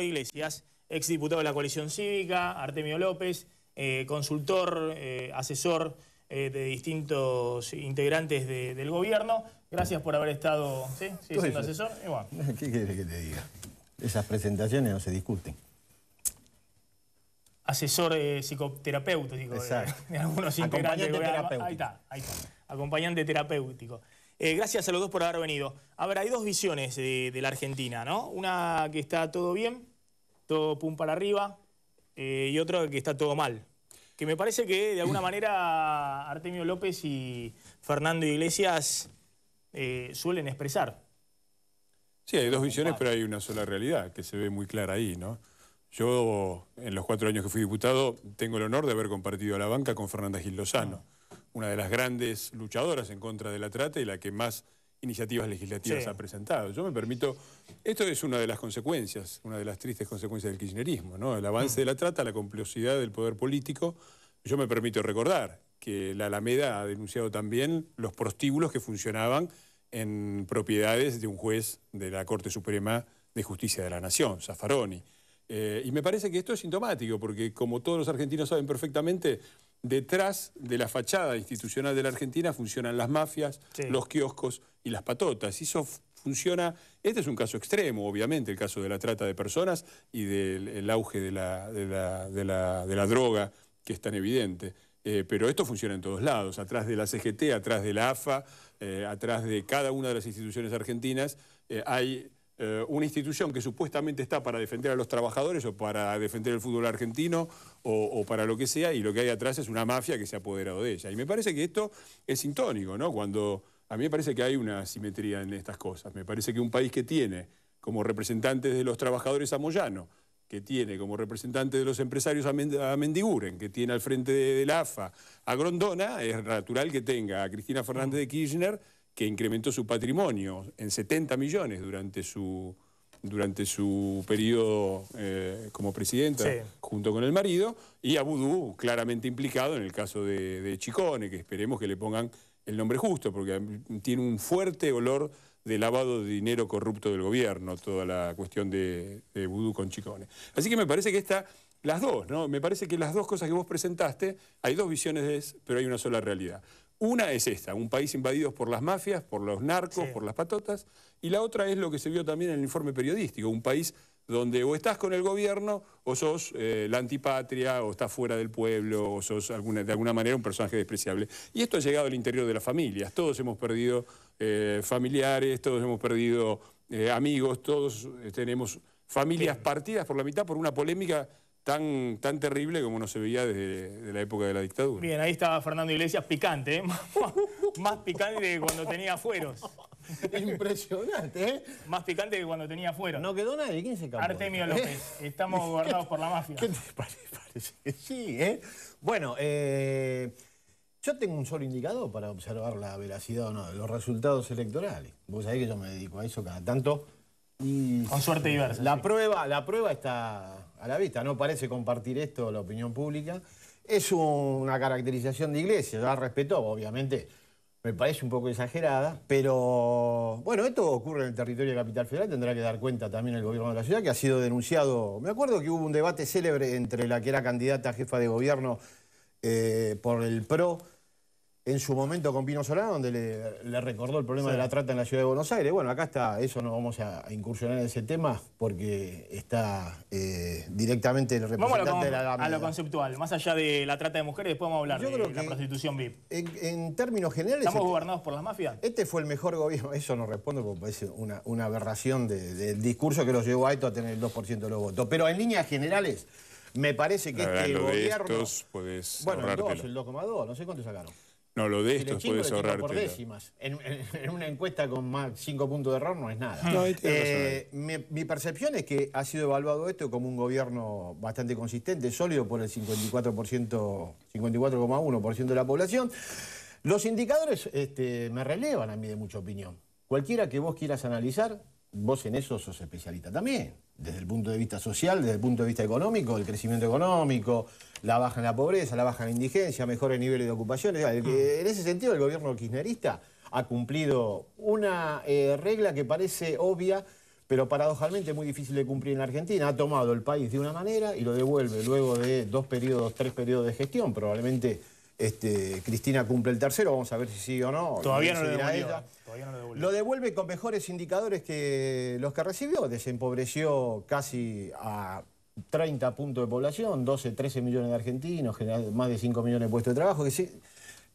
Iglesias, exdiputado de la coalición cívica, Artemio López, eh, consultor, eh, asesor eh, de distintos integrantes del gobierno. Gracias por haber estado ¿sí? siendo asesor. ¿Qué quieres que te diga? Esas presentaciones no se discuten. Asesor psicoterapéutico de, de, algunos integrantes Ahí está, ahí está. Acompañante terapéutico. Eh, gracias a los dos por haber venido. A ver, hay dos visiones de, la Argentina, ¿no? Una que está todo bien, todo pum para arriba, eh, y otra que está todo mal. Que me parece que de alguna manera Artemio López y Fernando Iglesias eh, suelen expresar. Sí, hay dos visiones, pero hay una sola realidad que se ve muy clara ahí, ¿no? Yo, en los cuatro años que fui diputado, tengo el honor de haber compartido la banca con Fernanda Gil Lozano una de las grandes luchadoras en contra de la trata y la que más iniciativas legislativas ha presentado. Yo me permito, esto es una de las consecuencias, una de las tristes consecuencias del kirchnerismo, ¿no? El avance de la trata, la complejidad del poder político. Yo me permito recordar que la Alameda ha denunciado también los prostíbulos que funcionaban en propiedades de un juez de la Corte Suprema de Justicia de la Nación, Zaffaroni. Eh, y me parece que esto es sintomático, porque como todos los argentinos saben perfectamente, detrás de la fachada institucional de la Argentina funcionan las mafias, los kioscos y las patotas. Y eso funciona, este es un caso extremo, obviamente, el caso de la trata de personas y del auge de la, de, la, droga, que es tan evidente. Eh, pero esto funciona en todos lados, atrás de la CGT, atrás de la AFA, eh, atrás de cada una de las instituciones argentinas, eh, hay eh, una institución que supuestamente está para defender a los trabajadores o para defender el fútbol argentino o, para lo que sea, y lo que hay atrás es una mafia que se ha apoderado de ella. Y me parece que esto es sintónico, ¿no? Cuando a mí me parece que hay una simetría en estas cosas. Me parece que un país que tiene como representantes de los trabajadores a Moyano, que tiene como representantes de los empresarios a, Mendiguren, que tiene al frente de, de la AFA a Grondona, es natural que tenga a Cristina Fernández de Kirchner que incrementó su patrimonio en 70 millones durante su, durante su periodo eh, como presidenta junto con el marido, y a Vudú, claramente implicado en el caso de, Chicone, que esperemos que le pongan el nombre justo, porque tiene un fuerte olor de lavado de dinero corrupto del gobierno, toda la cuestión de, de Vudú con Chicone. Así que me parece que está las dos, ¿no? Me parece que las dos cosas que vos presentaste, hay dos visiones, de eso, pero hay una sola realidad. Una es esta, un país invadido por las mafias, por los narcos, por las patotas, y la otra es lo que se vio también en el informe periodístico, un país donde o estás con el gobierno o sos eh, la antipatria o estás fuera del pueblo o sos de alguna manera un personaje despreciable. Y esto ha llegado al interior de las familias. Todos hemos perdido eh, familiares, todos hemos perdido eh, amigos, todos tenemos familias partidas por la mitad por una polémica tan, tan terrible como no se veía desde la época de la dictadura. Bien, ahí estaba Fernando Iglesias picante, ¿eh? más picante que cuando tenía fueros. Impresionante, ¿eh? Más picante que cuando tenía fueros. No quedó nadie, ¿quién se cambió? Artemio López, ¿Eh? estamos guardados por la mafia. ¿Qué te parece? Sí, ¿eh? Bueno, eh, Yo tengo un solo indicador para observar la veracidad o no de los resultados electorales. Vos sabés que yo me dedico a eso cada tanto. Con suerte diversa. La, prueba, la prueba está a la vista. No parece compartir esto la opinión pública. Es una caracterización de Iglesia, la respeto obviamente. Me parece un poco exagerada, pero bueno, esto ocurre en el territorio de Capital Federal, tendrá que dar cuenta también el gobierno de la ciudad, que ha sido denunciado. Me acuerdo que hubo un debate célebre entre la que era candidata a jefa de gobierno eh, por el PRO en su momento con Pino Solano, donde le, recordó el problema de la trata en la ciudad de Buenos Aires. Bueno, acá está, eso no vamos a, incursionar en ese tema porque está eh, directamente el representante a lo, de la A lo conceptual, más allá de la trata de mujeres, después vamos a hablar de la prostitución VIP. En, términos generales... ¿Estamos este gobernados por las mafias? Este fue el mejor gobierno, eso no respondo porque parece una, aberración del discurso que los llevó a esto a tener el 2% de los votos. Pero en líneas generales... Me parece que este gobierno... bueno, el 2, el 2,2, no sé cuánto sacaron. No, lo de esto puedes ahorrarte. Por décimas. En, una encuesta con más cinco puntos de error no es nada. Eh, mi, percepción es que ha sido evaluado esto como un gobierno bastante consistente, sólido por el 54%, 54,1% de la población. Los indicadores este, me relevan a mí de mucha opinión. Cualquiera que vos quieras analizar, vos en eso sos especialista también, desde el punto de vista social, desde el punto de vista económico, el crecimiento económico, la baja en la pobreza, la baja en la indigencia, mejores niveles de ocupación. En ese sentido, el gobierno kirchnerista ha cumplido una eh, regla que parece obvia, pero paradojalmente muy difícil de cumplir en la Argentina. Ha tomado el país de una manera y lo devuelve luego de dos periodos, tres periodos de gestión, probablemente este, Cristina cumple el tercero, vamos a ver si sí o no. Todavía no, lo devuelve. lo devuelve con mejores indicadores que los que recibió. Desempobreció casi a 30 puntos de población, 12, 13 millones de argentinos, más de 5 millones de puestos de trabajo.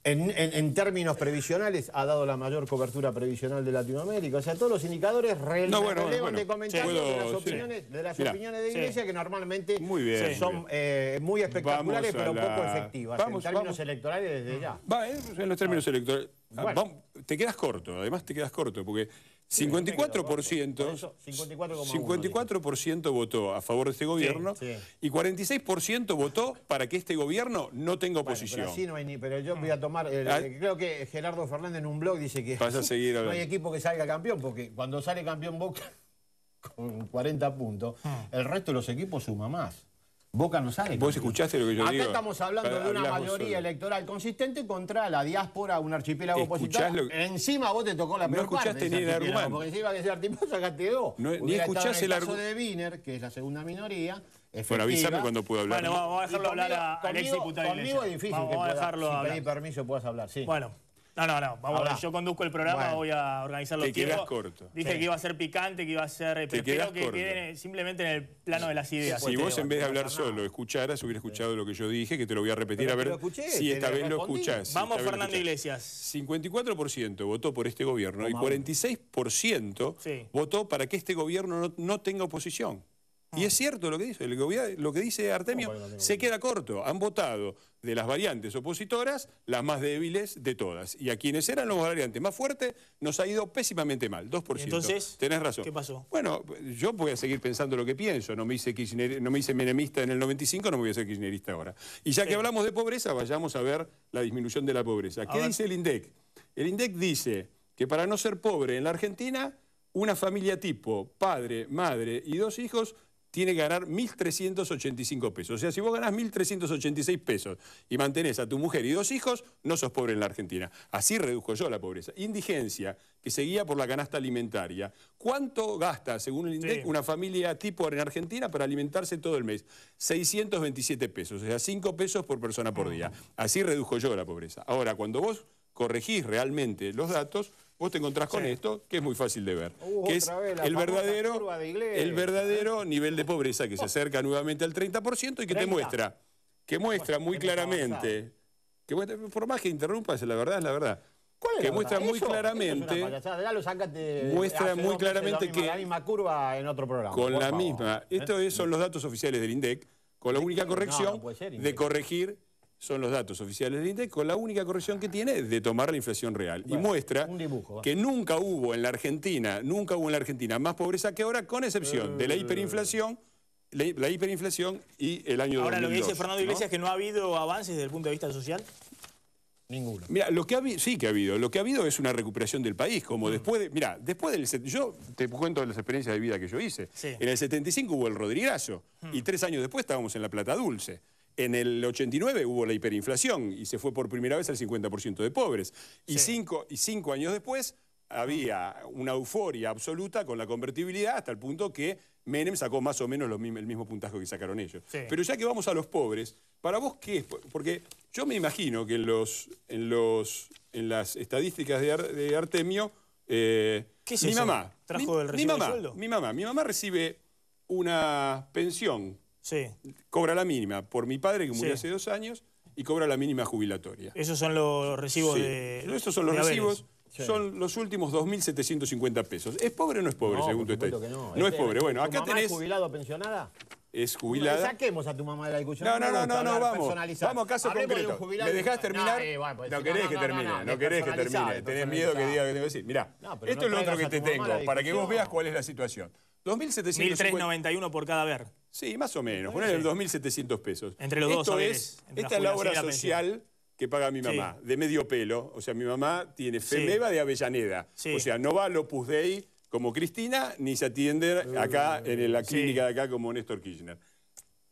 En, en, términos previsionales, ha dado la mayor cobertura previsional de Latinoamérica. O sea, todos los indicadores relevan no, bueno, bueno, de comentarios de las opiniones de, las de Iglesia que normalmente son muy, eh, espectaculares pero poco efectivas vamos, en términos electorales desde ya. Va, eh, en los términos ah. electorales. te quedas corto, además te quedas corto, porque 54%, 54 votó a favor de este gobierno y 46% votó para que este gobierno no tenga oposición. sí pero, no hay ni, pero yo mm. voy a tomar, eh, ah. eh, creo que Gerardo Fernández en un blog dice que no hay equipo que salga campeón, porque cuando sale campeón Boca con 40 puntos, mm. el resto de los equipos suma más. Boca no sale. Vos escuchaste lo que yo digo. Acá estamos hablando de una mayoría electoral consistente contra la diáspora, un archipiélago opositor. Encima vos te tocó la no escuchaste ni el argumento. Porque encima que ese acá sacaste dos. No, ni escuchaste el argumento. de Wiener, que es la segunda minoría, Efectiva. Bueno, avísame cuando pueda hablar. Bueno, vamos a dejarlo hablar a Alexis Conmigo, conmigo es difícil vamos, que vamos a dejarlo permiso puedas hablar, sí. Bueno. No, no, no. Vamos, yo conduzco el programa, voy a organizar los te Quedas corto. Dije que iba a ser picante, que iba a ser... Te quedas que corto. quede simplemente en el plano de las ideas. Si, vos en vez de hablar solo escucharas, hubiera escuchado lo que yo dije, que te lo voy a repetir a ver si esta vez lo escuchás. Vamos, Fernando Iglesias. 54% votó por este gobierno y 46% votó para que este gobierno no tenga oposición. Y es cierto lo que dice, lo que dice Artemio oh, se queda corto. Han votado de las variantes opositoras las más débiles de todas. Y a quienes eran los variantes más fuertes nos ha ido pésimamente mal, 2%. Entonces, tenés razón. ¿Qué pasó? Bueno, yo voy a seguir pensando lo que pienso. No me hice, no me hice menemista en el 95, no me voy a ser kirchnerista ahora. Y ya que hablamos de pobreza, vayamos a ver la disminución de la pobreza. ¿Qué dice el INDEC? El INDEC dice que para no ser pobre en la Argentina, una familia tipo, padre, madre y dos hijos tiene que ganar 1.385 pesos. O sea, si vos ganás 1.386 pesos y mantenés a tu mujer y dos hijos, no sos pobre en la Argentina. Así redujo yo la pobreza. Indigencia, que seguía por la canasta alimentaria. ¿Cuánto gasta, según el INDEC, una familia tipo en Argentina para alimentarse todo el mes? 627 pesos, o sea, 5 pesos por persona por día. Así redujo yo la pobreza. Ahora, cuando vos corregís realmente los datos, vos te encontrás con esto, que es muy fácil de ver. que es el verdadero, el verdadero nivel de pobreza que se oh. acerca nuevamente al 30% y que te muestra, que muestra muy claramente, que por más que interrumpas, la verdad es la verdad. que muestra muy claramente. muestra muy claramente que. Con la misma. ¿Eh? Estos son los datos oficiales del INDEC, con la única corrección de corregir son los datos oficiales del INDEC, con la única corrección que tiene es de tomar la inflación real. y muestra ¿eh? que nunca hubo en la Argentina, nunca hubo en la Argentina más pobreza que ahora, con excepción de la eh. hiperinflación, la, hiperinflación y el año Ahora, lo que dice Fernando Iglesias es que no ha habido avances desde el punto de vista social. Ninguno. Mira, lo que ha sí que ha habido, lo que ha habido es una recuperación del país, como mm. después mira, después del, yo te cuento las experiencias de vida que yo hice. En el 75 hubo el Rodrigazo mm. y tres años después estábamos en la Plata Dulce. En el 89 hubo la hiperinflación y se fue por primera vez al 50% de pobres. Y, cinco, y cinco años después había una euforia absoluta con la convertibilidad hasta el punto que Menem sacó más o menos el mismo puntaje que sacaron ellos. Pero ya que vamos a los pobres, ¿para vos qué es? Porque yo me imagino que en, los, en, los, en las estadísticas de, Artemio... Eh, ¿Qué es ¿Trajo del recibo mi sueldo? Mi mamá, mi mamá recibe una pensión Sí. Cobra la mínima por mi padre que murió hace dos años y cobra la mínima jubilatoria. Esos son los recibos de.? de. Estos son los recibos. Son los últimos 2.750 pesos. ¿Es pobre o no es pobre, según tú? tu estadística? no. es este, pobre. Bueno, acá tenés. ¿Es jubilado pensionada? Es jubilada. No, saquemos a tu mamá de la discusión. No, no, no, no, vamos. Vamos a caso concreto. ¿Me dejás terminar? no, querés que termine, no, querés que termine. Tenés miedo que diga que tengo que decir. Mirá, esto es lo otro que te tengo, para que vos veas cuál es la situación. 2.750. 1.391 por cada ver. Sí, más o menos. de los 2.700 pesos. Entre los dos es, Esta es la obra social que paga mi mamá, de medio pelo. O sea, mi mamá tiene Femeva de Avellaneda. O sea, no va a Opus Dei como Cristina, ni se atiende acá uh, en la clínica de acá como Néstor Kirchner.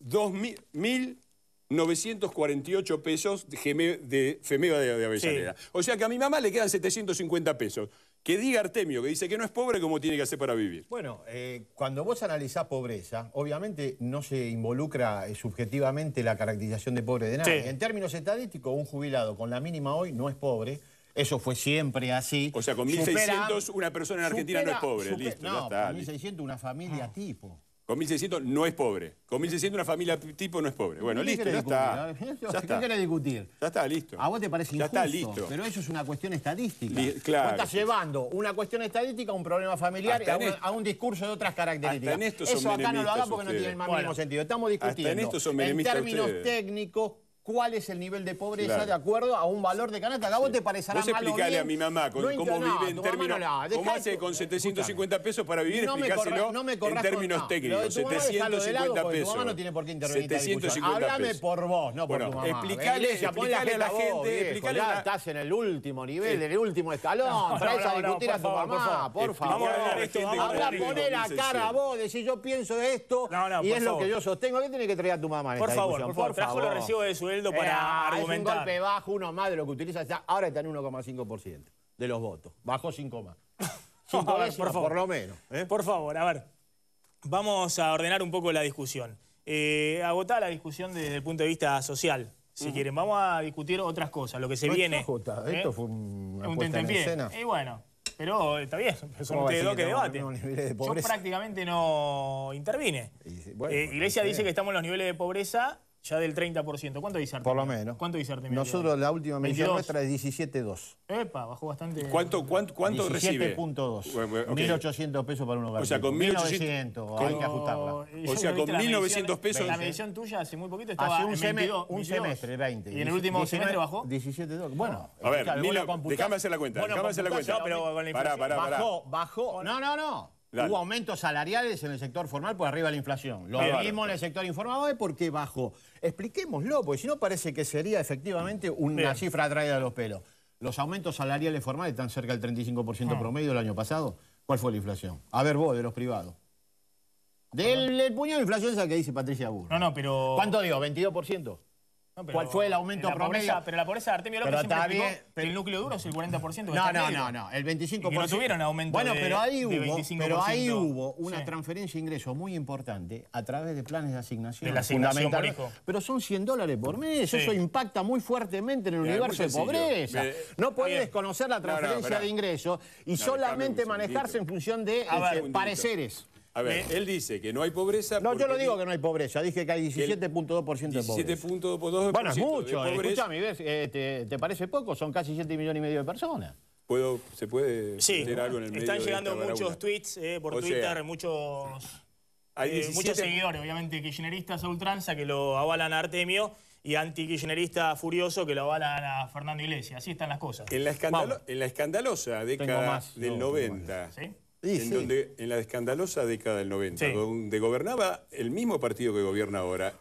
2.948 pesos de, Femeva de, Avellaneda. O sea que a mi mamá le quedan 750 pesos que diga Artemio, que dice que no es pobre, como tiene que hacer para vivir? Bueno, eh, cuando vos analizás pobreza, obviamente no se involucra eh, subjetivamente la caracterización de pobre de nadie. En términos estadísticos, un jubilado con la mínima hoy no es pobre. Eso fue siempre así. O sea, con 1.600 una persona en Argentina no es pobre, listo. No, con 1.600 una familia ah. tipo. Con 1.600 no es pobre. Con 1.600 una familia tipo no es pobre. Bueno, listo, ya está. ¿Qué discutir? Ya está, listo. A vos te parece injusto. Ya está, listo. Pero eso es una cuestión estadística. claro. Vos estás llevando una cuestión estadística a un problema familiar y a, un, discurso de otras características. eso acá no lo hagan porque no tiene el más mínimo sentido. Estamos discutiendo en, términos técnicos cuál es el nivel de pobreza de acuerdo a un valor de canasta. Acá vos te parecerá vos malo bien. a mi mamá cómo vive en términos... No, cómo hace con 750 pesos para vivir, no me corra, no me en términos técnicos. 750 pesos. mamá no tiene por qué intervenir 750 Hablame por vos, no por tu mamá. Explicale, a la gente... Vos, Estás en el último nivel, en el último escalón. Traes a discutir a tu mamá, por favor. Este Habla, poner la cara a vos, decís yo pienso esto y es lo que yo sostengo. ¿Qué tiene que traer a tu mamá en esta Por favor, por favor. Trajo lo recibo de su eh, para argumentar. Ah, es un golpe bajo, uno más de lo que utiliza. ahora está en 1,5% de los votos. Bajó 5 más. 5 por, favor. por lo menos. ¿eh? Por favor, a ver. Vamos a ordenar un poco la discusión. Eh, agotada la discusión desde el punto de vista social. Si quieren, vamos a discutir otras cosas, lo que se viene. ¿Eh? esto fue un Y bueno, pero está bien, es un que debate. Yo prácticamente no intervine. Iglesia dice que estamos en los niveles de pobreza ya del 30%. ¿Cuánto dice Artemio? Por lo menos. ¿Cuánto dice Artemio? Nosotros la última medición nuestra es 17.2. Epa, bajó bastante. ¿Cuánto, cuánto, recibe? 17.2 1.800 pesos para un hogar. O sea, con 1.900 hay que ajustarla. Oh, o sea, con 1.900 pesos. La medición tuya hace muy poquito estaba hace un, en 22, un semestre, 20. ¿Y en el último semestre bajó? 17.2. Bueno. A ver, déjame hacer la cuenta. Bueno, déjame hacer la cuenta. No, pero con la inflación. Pará, Bajó, bajó. No, no, no. Hubo aumentos salariales en el sector formal por arriba de la inflación. Lo vimos en el sector informal, ¿por qué bajó? Expliquémoslo, porque si no parece que sería efectivamente una cifra traída de los pelos. Los aumentos salariales formales están cerca del 35% ah. promedio el año pasado. ¿Cuál fue la inflación? A ver vos, de los privados. Del el puño de inflación esa que dice Patricia Burr. No, no, pero... ¿Cuánto dio? ¿22%? ¿Cuál fue el aumento promedio? pero la pobreza de Artemio López siempre el núcleo duro es el 40%. no, no, no, el 25%. Y no tuvieron aumento de, pero ahí hubo, pero ahí hubo una transferencia de ingresos muy importante a través de planes de asignación. De la asignación Pero son 100 dólares por mes, eso impacta muy fuertemente en el universo de pobreza. no puedes conocer la transferencia de ingresos y solamente manejarse en función de este, pareceres. A ver, él dice que no hay pobreza... No, yo no digo que no hay pobreza, dije que hay 17.2% de pobreza. 17.2% Bueno, es mucho, eh, escúchame, eh, te, parece poco? Son casi 7 millones y medio de personas. ¿Puedo, ¿Se puede sí, algo en el están medio? Están llegando muchos tweets eh, por Twitter, muchos, muchos seguidores, obviamente, kirchneristas a ultranza que lo avalan a Artemio y anti furioso que lo avalan a Fernando Iglesias. Así están las cosas. En la, escandalosa década del 90 en donde en la escandalosa década del 90, donde gobernaba el mismo partido que gobierna ahora,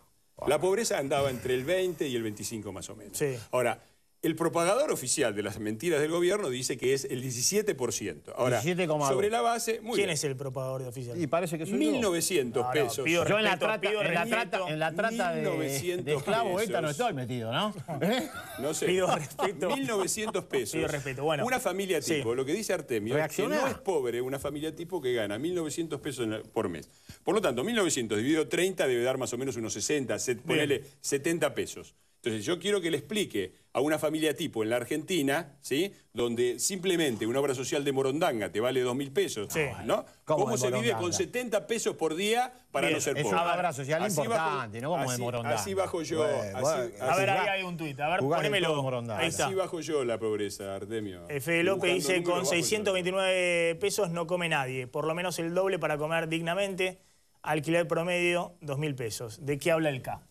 la pobreza andaba entre el 20 y el 25 más o menos. Ahora, el propagador oficial de las mentiras del gobierno dice que es el 17%. Ahora, sobre la base... Muy ¿Quién es el propagador oficial? Y parece que soy 1.900 pesos. yo en la trata, de, esclavo no estoy metido, ¿no? ¿Eh? No sé. Pido respeto. 1.900 pesos. Pido respeto, Una familia tipo, lo que dice Artemio, que no es pobre una familia tipo que gana 1.900 pesos por mes. Por lo tanto, 1.900 dividido 30 debe dar más o menos unos 60, ponele 70 pesos. Entonces, yo quiero que le explique a una familia tipo en la Argentina, ¿sí? Donde simplemente una obra social de Morondanga te vale dos mil pesos, ¿no? ¿Cómo, se vive con 70 pesos por día para no ser pobre? Es una obra social importante, ¿no? Como de Morondanga. Así bajo yo. a ver, ahí hay un tuit. A ver, ponémelo. Así bajo yo la pobreza, Artemio. Fede López dice, con 629 pesos no come nadie. Por lo menos el doble para comer dignamente. Alquiler promedio, dos mil pesos. ¿De qué habla el K?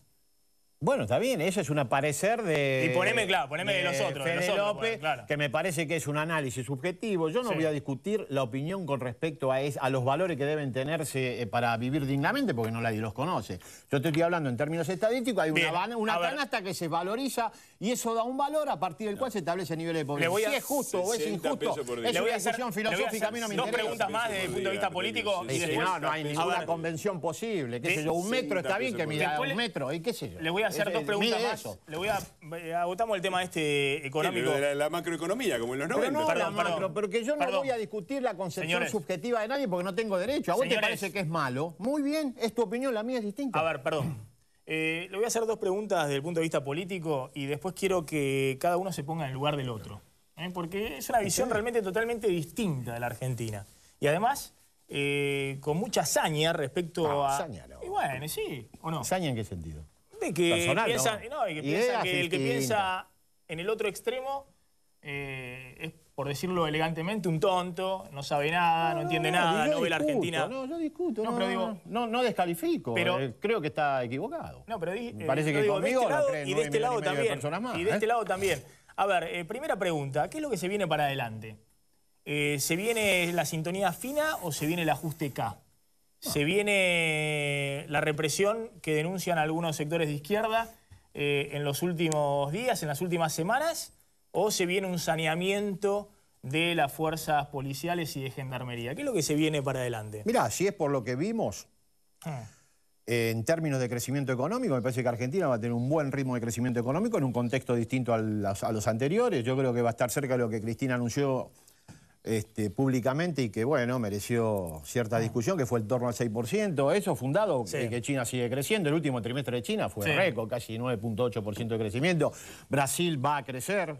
Bueno, está bien, eso es un parecer de... Y poneme, claro, poneme de, de de que me parece que es un análisis subjetivo. Yo no voy a discutir la opinión con respecto a, a los valores que deben tenerse eh, para vivir dignamente, porque no nadie los conoce. Yo te estoy hablando en términos estadísticos, hay una, una canasta que se valoriza y eso da un valor a partir del cual se establece el nivel de pobreza. Si es justo o es injusto, es una discusión filosófica, a, mí no me interesa. Dos preguntas más desde el punto de vista político. no, no hay ninguna convención posible, qué sé yo, un metro está bien que mida un metro, y qué sé yo hacer dos preguntas más. Le voy a, eh, agotamos el tema este económico. la, macroeconomía, como en los 90. Pero no, la porque yo no voy a discutir la concepción subjetiva de nadie porque no tengo derecho. ¿A vos te parece que es malo? Muy bien, es tu opinión, la mía es distinta. A ver, perdón. Eh, le voy a hacer dos preguntas desde el punto de vista político y después quiero que cada uno se ponga en el lugar del otro. ¿eh? Porque es una visión realmente totalmente distinta de la Argentina. Y además, con mucha saña respecto ah, a... saña no. Y bueno, sí, ¿o no? saña en qué sentido? que que, piensa que el que piensa en el otro extremo eh, es, por decirlo elegantemente, un tonto, no sabe nada, no, entiende nada, no ve la Argentina. No, yo discuto, no, pero digo, no, descalifico, pero, eh, creo que está equivocado. No, pero eh, parece que conmigo este y de este, este lado también. A ver, primera pregunta, ¿qué es lo que se viene para adelante? ¿Se viene la sintonía fina o se viene el ajuste K? Se viene la represión que denuncian algunos sectores de izquierda eh, en los últimos días, en las últimas semanas, o se viene un saneamiento de las fuerzas policiales y de gendarmería. ¿Qué es lo que se viene para adelante? Mirá, si es por lo que vimos, ah. en términos de crecimiento económico, me parece que Argentina va a tener un buen ritmo de crecimiento económico en un contexto distinto a, a los anteriores. Yo creo que va a estar cerca de lo que Cristina anunció este, públicamente y que, bueno, mereció cierta ah. discusión, que fue el torno al 6%. Eso fundado, eh, que China sigue creciendo. El último trimestre de China fue récord, casi 9.8% de crecimiento. Brasil va a crecer.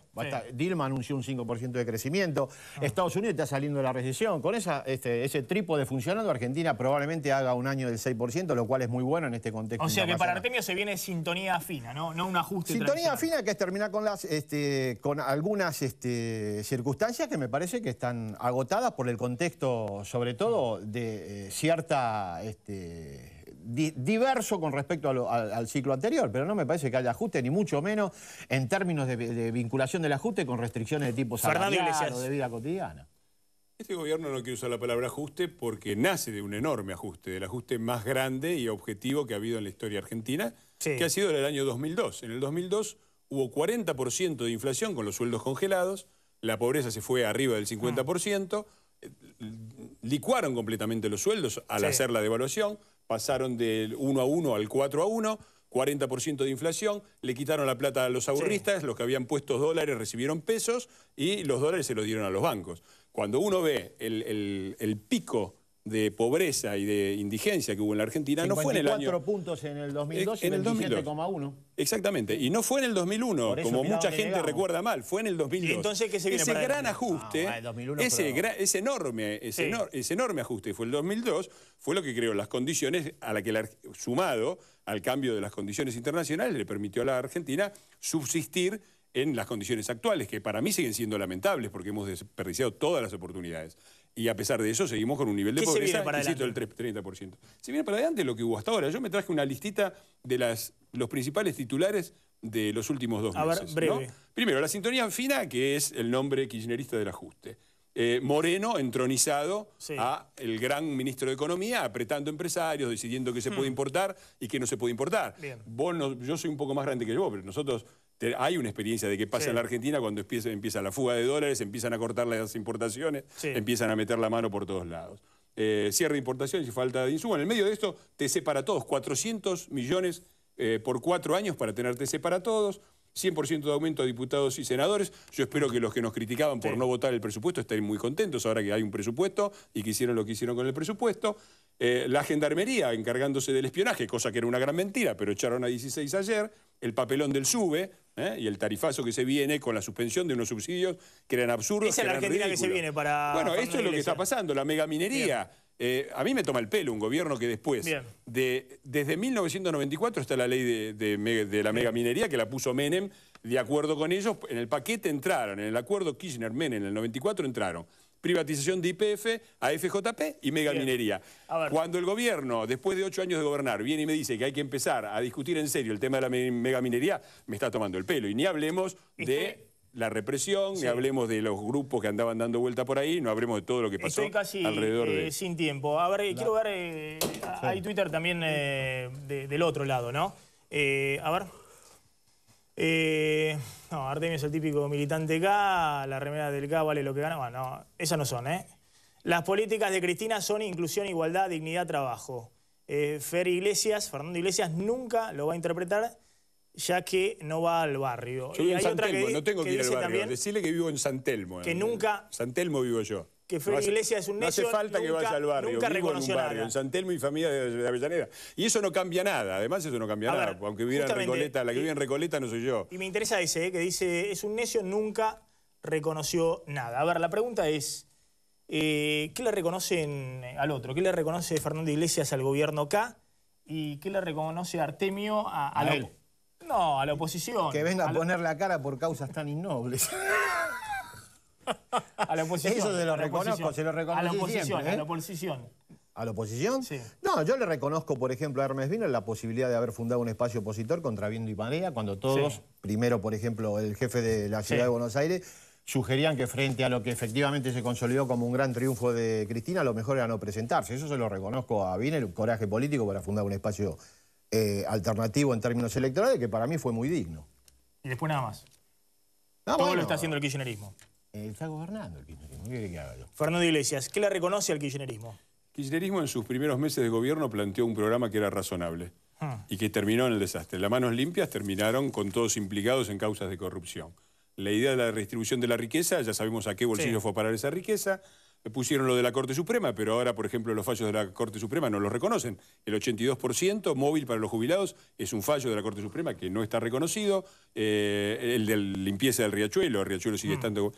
Dilma anunció un 5% de crecimiento. Ah. Estados Unidos está saliendo de la recesión. Con esa, este, ese trípode funcionando, Argentina probablemente haga un año del 6%, lo cual es muy bueno en este contexto. O sea que para Artemio se viene sintonía fina, ¿no? No un ajuste. Sintonía fina que es terminar con este, algunas este, circunstancias que me parece que están agotadas por el contexto, sobre todo, de eh, cierta... Este, diverso con respecto al, ciclo anterior, pero no me parece que haya ajuste, ni mucho menos en términos de, vinculación del ajuste con restricciones de tipo salarial de vida cotidiana. Este gobierno no quiere usar la palabra ajuste porque nace de un enorme ajuste, del ajuste más grande y objetivo que ha habido en la historia argentina, que ha sido en el año 2002. En el 2002 hubo 40% de inflación con los sueldos congelados, la pobreza se fue arriba del 50%, mm. eh, licuaron completamente los sueldos al hacer la devaluación, pasaron del 1 a 1 al 4 a 1, 40% de inflación, le quitaron la plata a los ahorristas, los que habían puesto dólares recibieron pesos y los dólares se los dieron a los bancos. Cuando uno ve el, el, el pico de pobreza y de indigencia que hubo en la Argentina no fue en el año... 4 puntos en el 2002 eh, en y 27,1. Exactamente, y no fue en el 2001, como mucha gente recuerda mal, fue en el 2002. entonces qué se viene ese gran ajuste, ese, enorme, ese, enorme ajuste que fue el 2002, fue lo que creó las condiciones a la que, la, sumado al cambio de las condiciones internacionales, le permitió a la Argentina subsistir en las condiciones actuales, que para mí siguen siendo lamentables porque hemos desperdiciado todas las oportunidades. Y a pesar de eso, seguimos con un nivel de pobreza, para del 30%. Se viene para adelante lo que hubo hasta ahora. Yo me traje una listita de las, los principales titulares de los últimos dos a meses. Ver, breve. Primero, la sintonía fina, que es el nombre kirchnerista del ajuste. Eh, Moreno entronizado a el gran ministro de Economía, apretando empresarios, decidiendo qué se puede hmm. importar y qué no se puede importar. yo soy un poco más grande que yo, pero nosotros hay una experiencia de que pasa en la Argentina cuando empieza, la fuga de dólares, empiezan a cortar las importaciones, empiezan a meter la mano por todos lados. Eh, cierre de importaciones y falta de insumos. En el medio de esto, TC para todos, 400 millones eh, por cuatro años para tener TC para todos. 100% de aumento a diputados y senadores. Yo espero que los que nos criticaban por no votar el presupuesto estén muy contentos ahora que hay un presupuesto y que hicieron lo que hicieron con el presupuesto. Eh, la gendarmería encargándose del espionaje, cosa que era una gran mentira, pero echaron a 16 ayer. El papelón del SUBE, ¿eh? y el tarifazo que se viene con la suspensión de unos subsidios que eran absurdos. Esa es la Argentina que se viene para... Bueno, esto es lo que está pasando, la megaminería. Eh, a mí me toma el pelo un gobierno que después, de, desde 1994 está la ley de, la megaminería que la puso Menem, de acuerdo con ellos, en el paquete entraron, en el acuerdo Kirchner-Menem en el 94 entraron privatización de IPF a FJP y megaminería. Cuando el gobierno, después de ocho años de gobernar, viene y me dice que hay que empezar a discutir en serio el tema de la megaminería, me está tomando el pelo. Y ni hablemos de la represión, y hablemos de los grupos que andaban dando vuelta por ahí, no hablemos de todo lo que pasó casi, alrededor eh, sin tiempo. A ver, quiero ver... Eh, Hay Twitter también eh, del otro lado, ¿no? Eh, a ver... no, Artemio es el típico militante K, la remera del K vale lo que gana. Bueno, no, esas no son, ¿eh? Las políticas de Cristina son inclusión, igualdad, dignidad, trabajo. Fer Iglesias, Fernando Iglesias, nunca lo va a interpretar ya que no va al barrio. Yo en no tengo que, ir al barrio. Decirle que vivo en Santelmo. Telmo. Que nunca... San vivo yo. Que Fernando Iglesias es un necio. No hace falta que vaya al barrio. Nunca vivo en un barrio, en Santelmo y familia de, Avellaneda. Y eso no cambia nada, además eso no cambia nada. aunque viviera en Recoleta, la que vive en Recoleta no soy yo. Y me interesa ese, eh, que dice, es un necio, nunca reconoció nada. A ver, la pregunta es, eh, ¿qué le reconocen al otro? ¿Qué le reconoce Fernando Iglesias al gobierno K? ¿Y qué le reconoce Artemio a, a, no, a la oposición. Que venga a, poner la cara por causas tan innobles. a la oposición. Eso se lo reconozco, se lo reconozco. A la oposición, a la ¿eh? oposición. ¿A la oposición? Sí. No, yo le reconozco, por ejemplo, a Hermes Vino la posibilidad de haber fundado un espacio opositor contra Viendo y marea, cuando todos, primero, por ejemplo, el jefe de la ciudad de Buenos Aires, sugerían que frente a lo que efectivamente se consolidó como un gran triunfo de Cristina, lo mejor era no presentarse. Eso se lo reconozco a Vino, el coraje político para fundar un espacio eh, alternativo en términos electorales que para mí fue muy digno. Y después nada más. Ah, Todo lo está haciendo el kirchnerismo. Eh, está gobernando el kirchnerismo. Fernando Iglesias, ¿qué le reconoce al kirchnerismo? Kirchnerismo en sus primeros meses de gobierno planteó un programa que era razonable ah. y que terminó en el desastre. Las manos limpias terminaron con todos implicados en causas de corrupción. La idea de la redistribución de la riqueza, ya sabemos a qué bolsillo fue parar esa riqueza pusieron lo de la Corte Suprema, pero ahora, por ejemplo, los fallos de la Corte Suprema no los reconocen. El 82% móvil para los jubilados es un fallo de la Corte Suprema que no está reconocido. Eh, el de limpieza del riachuelo, el riachuelo sigue mm. estando...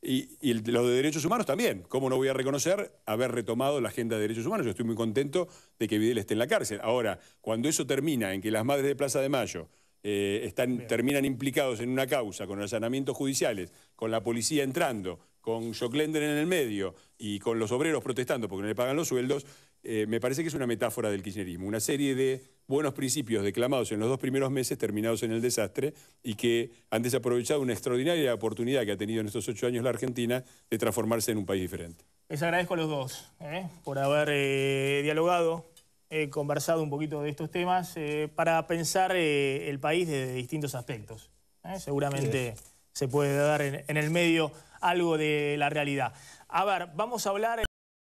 y, lo de derechos humanos también. ¿Cómo no voy a reconocer haber retomado la agenda de derechos humanos? Yo estoy muy contento de que Videl esté en la cárcel. Ahora, cuando eso termina en que las madres de Plaza de Mayo eh, están, terminan implicados en una causa, con allanamientos judiciales, con la policía entrando, con Joclender en el medio y con los obreros protestando porque no le pagan los sueldos, eh, me parece que es una metáfora del kirchnerismo, una serie de buenos principios declamados en los dos primeros meses, terminados en el desastre, y que han desaprovechado una extraordinaria oportunidad que ha tenido en estos ocho años la Argentina de transformarse en un país diferente. Les agradezco a los dos eh, por haber dialogado He conversado un poquito de estos temas eh, para pensar eh, el país desde distintos aspectos. ¿eh? Seguramente se puede dar en, en el medio algo de la realidad. A ver, vamos a hablar...